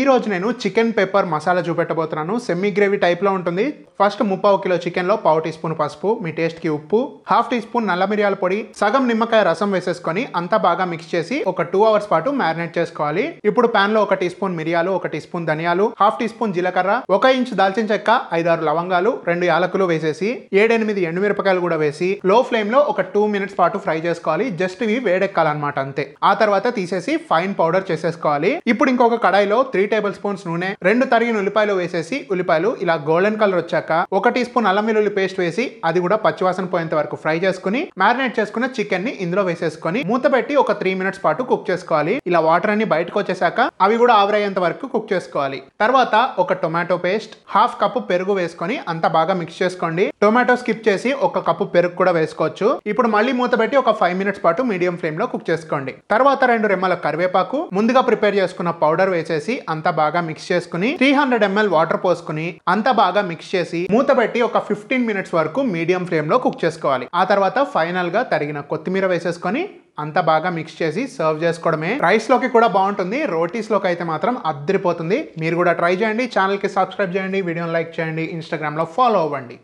ఈరోజు నేను chicken pepper masala చూపెట్టబోతున్నాను సెమీ గ్రేవీ టైప్లో ఉంటుంది ఫస్ట్ ముప్పావు కిలో చికెన్లో పావు టీ స్పూన్ పసుపు మీ టేస్ట్కి ఉప్పు హాఫ్ టీ స్పూన్ నల్ల మిరియాల పొడి సగం నిమ్మకాయ రసం వేసేసుకొని అంతా బాగా మిక్స్ చేసి ఒక టూ అవర్స్ పాటు మ్యారినేట్ చేసుకోవాలి ఇప్పుడు ప్యాన్లో ఒక టీ స్పూన్ మిరియాలు ఒక టీ స్పూన్ ధనియాలు హాఫ్ టీ స్పూన్ జీలకర్ర ఒక ఇంచ్ దాల్చిన చెక్క ఐదారు లవంగాలు రెండు యాలకులు వేసేసి ఏడెనిమిది ఎండుమిరపకాయలు కూడా వేసి లో ఫ్లేమ్లో ఒక టూ మినిట్స్ పాటు ఫ్రై చేసుకోవాలి జస్ట్ ఇవి వేడెక్కాలన్నమాట అంతే ఆ తర్వాత తీసేసి ఫైన్ పౌడర్ చేసేసుకోవాలి ఇప్పుడు ఇంకొక కడాయిలో త్రీ త్రీ టేబుల్ స్పూన్స్ నూనె రెండు తరిగిన ఉల్లిపాయలు వేసేసి ఉల్లిపాయలు ఇలా గోల్డెన్ కలర్ వచ్చాక ఒక టీ స్పూన్ అల్లం వెల్లుల్లి పేస్ట్ వేసి అది కూడా పచ్చివాసన పోయేంత వరకు ఫ్రై చేసుకుని మ్యారినేట్ చేసుకున్న చికెన్ ని ఇందులో వేసేసుకొని మూత పెట్టి ఒక త్రీ మినిట్స్ పాటు కుక్ చేసుకోవాలి ఇలా వాటర్ అన్ని బయటకు వచ్చేసాక అవి కూడా ఆవిరయ్యేంత వరకు కుక్ చేసుకోవాలి తర్వాత ఒక టొమాటో పేస్ట్ హాఫ్ కప్పు పెరుగు వేసుకొని అంత బాగా మిక్స్ చేసుకోండి టొమాటో స్కిప్ చేసి ఒక కప్పు పెరుగు కూడా వేసుకోవచ్చు ఇప్పుడు మళ్ళీ మూత పెట్టి ఒక ఫైవ్ మినిట్స్ పాటు మీడియం ఫ్లేమ్ లో కుక్ చేసుకోండి తర్వాత రెండు రెమ్మల కరివేపాకు ముందుగా ప్రిపేర్ చేసుకున్న పౌడర్ వేసేసి అంతా బాగా మిక్స్ చేసుకుని త్రీ హండ్రెడ్ ఎంఎల్ వాటర్ పోసుకుని అంతా బాగా మిక్స్ చేసి మూత పెట్టి ఒక ఫిఫ్టీన్ మినిట్స్ వరకు మీడియం ఫ్లేమ్ లో కుక్ చేసుకోవాలి ఆ తర్వాత ఫైనల్ గా తరిగిన కొత్తిమీర వేసేసుకొని అంత బాగా మిక్స్ చేసి సర్వ్ చేసుకోవడమే రైస్ లోకి కూడా బాగుంటుంది రోటీస్ లోకి అయితే మాత్రం అద్దరిపోతుంది మీరు కూడా ట్రై చేయండి ఛానల్ కి సబ్స్క్రైబ్ చేయండి వీడియోని లైక్ చేయండి ఇన్స్టాగ్రామ్ లో ఫాలో అవ్వండి